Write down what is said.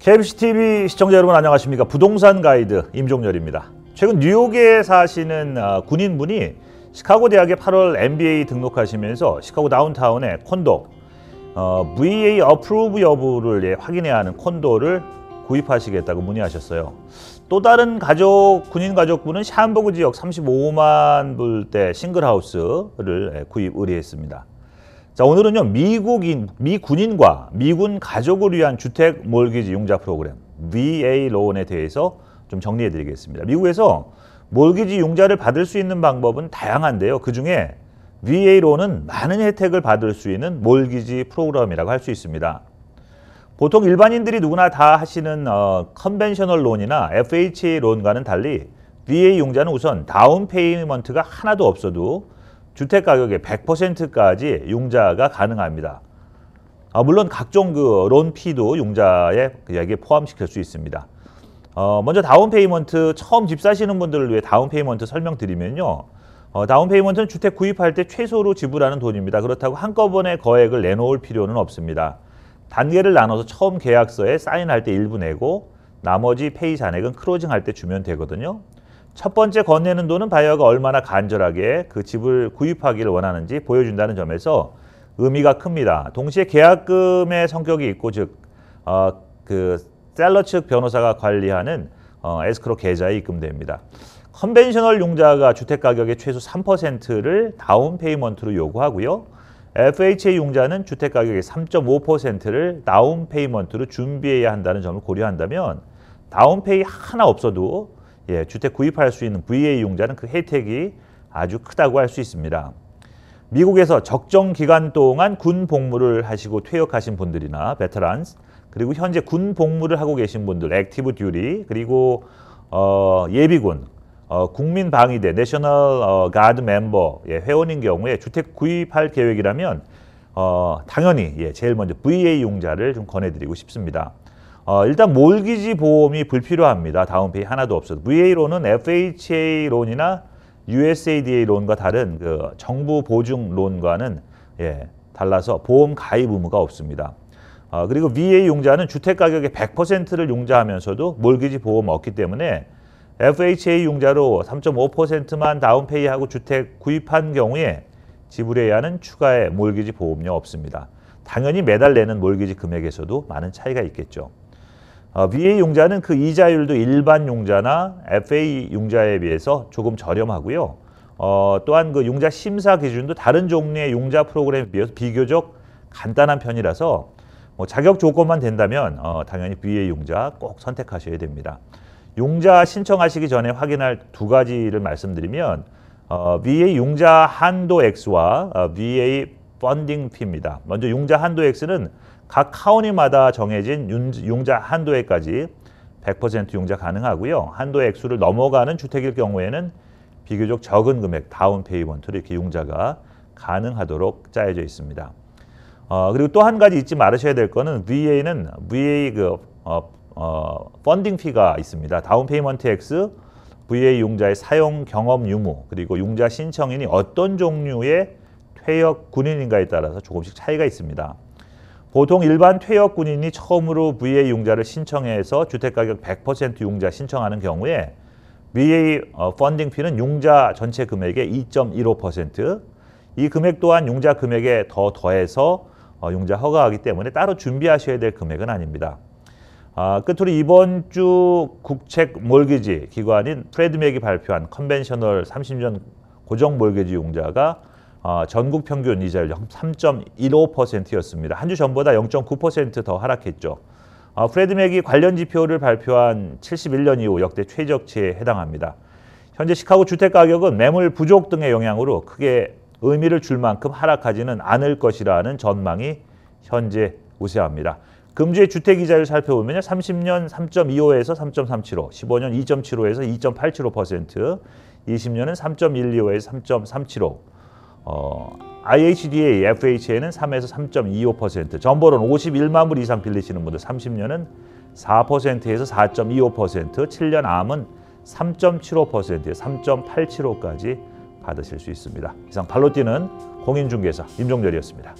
KBC TV 시청자 여러분 안녕하십니까 부동산 가이드 임종렬입니다 최근 뉴욕에 사시는 어, 군인분이 시카고 대학에 8월 MBA 등록하시면서 시카고 다운타운에 콘도 어, VA 어프로브 여부를 예, 확인해야 하는 콘도를 구입하시겠다고 문의하셨어요 또 다른 가족 군인 가족분은 샴한그 지역 35만 불대 싱글하우스를 예, 구입 의뢰했습니다 자 오늘은요 미국인 미 군인과 미군 가족을 위한 주택 몰기지 융자 프로그램 VA 로운에 대해서 좀 정리해 드리겠습니다. 미국에서 몰기지 융자를 받을 수 있는 방법은 다양한데요. 그 중에 VA 로운은 많은 혜택을 받을 수 있는 몰기지 프로그램이라고 할 수 있습니다. 보통 일반인들이 누구나 다 하시는 어, 컨벤셔널 론이나 FHA 론과는 달리 VA 융자는 우선 다운 페이먼트가 하나도 없어도 주택 가격의 100%까지 융자가 가능합니다. 아, 물론 각종 그 론피도 융자에 여기에 포함시킬 수 있습니다. 어, 먼저 다운페이먼트 처음 집 사시는 분들을 위해 다운페이먼트 설명드리면요. 어, 다운페이먼트는 주택 구입할 때 최소로 지불하는 돈입니다. 그렇다고 한꺼번에 거액을 내놓을 필요는 없습니다. 단계를 나눠서 처음 계약서에 사인할 때 일부 내고 나머지 페이 잔액은 크로징할 때 주면 되거든요. 첫 번째 건네는 돈은 바이어가 얼마나 간절하게 그 집을 구입하기를 원하는지 보여준다는 점에서 의미가 큽니다. 동시에 계약금의 성격이 있고 즉, 어, 그 셀러 측 변호사가 관리하는 어, 에스크로 계좌에 입금됩니다. 컨벤셔널 용자가 주택 가격의 최소 3%를 다운 페이먼트로 요구하고요. FHA 용자는 주택 가격의 3.5%를 다운 페이먼트로 준비해야 한다는 점을 고려한다면 다운페이 하나 없어도 예, 주택 구입할 수 있는 VA 이용자는 그 혜택이 아주 크다고 할 수 있습니다. 미국에서 적정 기간 동안 군 복무를 하시고 퇴역하신 분들이나 베테랑스 그리고 현재 군 복무를 하고 계신 분들 액티브 듀리 그리고 어, 예비군 어, 국민방위대 내셔널 어, 가드 멤버 예, 회원인 경우에 주택 구입할 계획이라면 어, 당연히 예, 제일 먼저 VA 용자를 좀 권해드리고 싶습니다. 어, 일단 몰기지 보험이 불필요합니다. 다운페이 하나도 없어도. VA론은 FHA론이나 USADA론과 다른 그 정부 보증론과는 예, 달라서 보험 가입 의무가 없습니다. 어, 그리고 VA 용자는 주택 가격의 100%를 용자하면서도 몰기지 보험 없기 때문에 FHA 용자로 3.5%만 다운페이하고 주택 구입한 경우에 지불해야 하는 추가의 몰기지 보험료 없습니다. 당연히 매달 내는 몰기지 금액에서도 많은 차이가 있겠죠. 어, VA 융자는 그 이자율도 일반 융자나 FA 융자에 비해서 조금 저렴하고요. 어, 또한 그 융자 심사 기준도 다른 종류의 융자 프로그램에 비해서 비교적 간단한 편이라서 뭐 자격 조건만 된다면 어, 당연히 VA 융자 꼭 선택하셔야 됩니다. 융자 신청하시기 전에 확인할 두 가지를 말씀드리면 어, VA 융자 한도 X와 어, VA 펀딩 피입니다. 먼저 융자 한도 X는 각 카운티마다 정해진 융자 한도액까지 100%융자 가능하고요. 한도 액수를 넘어가는 주택일 경우에는 비교적 적은 금액 다운 페이먼트로 이렇게 용자가 가능하도록 짜여져 있습니다. 어, 그리고 또 한 가지 잊지 말으셔야 될 거는 VA는 VA 그 어, 어, 펀딩 피가 있습니다. 다운 페이먼트 X, VA 용자의 사용 경험 유무, 그리고 융자 신청인이 어떤 종류의 퇴역 군인인가에 따라서 조금씩 차이가 있습니다. 보통 일반 퇴역 군인이 처음으로 VA 융자를 신청해서 주택가격 100% 융자 신청하는 경우에 VA 어, 펀딩 피는 융자 전체 금액의 2.15%, 이 금액 또한 융자 금액에 더 더해서 어, 융자 허가하기 때문에 따로 준비하셔야 될 금액은 아닙니다. 아, 끝으로 이번 주 국책 몰기지 기관인 프레드맥이 발표한 컨벤셔널 30년 고정 몰기지 융자가 어, 전국 평균 이자율 3.15%였습니다. 한 주 전보다 0.9%더 하락했죠. 어, 프레드 맥이 관련 지표를 발표한 71년 이후 역대 최적치에 해당합니다. 현재 시카고 주택 가격은 매물 부족 등의 영향으로 크게 의미를 줄 만큼 하락하지는 않을 것이라는 전망이 현재 우세합니다. 금주의 주택 이자를 살펴보면 30년 3.25에서 3.375, 15년 2.75에서 2.875%, 20년은 3.125에서 3.375, 어, IHDA, FHA는 3에서 3.25%, 전보론 51만 불 이상 빌리시는 분들 30년은 4%에서 4.25%, 7년 암은 3.75%에서 3.875까지 받으실 수 있습니다. 이상 발로 뛰는 공인중개사 임종렬이었습니다.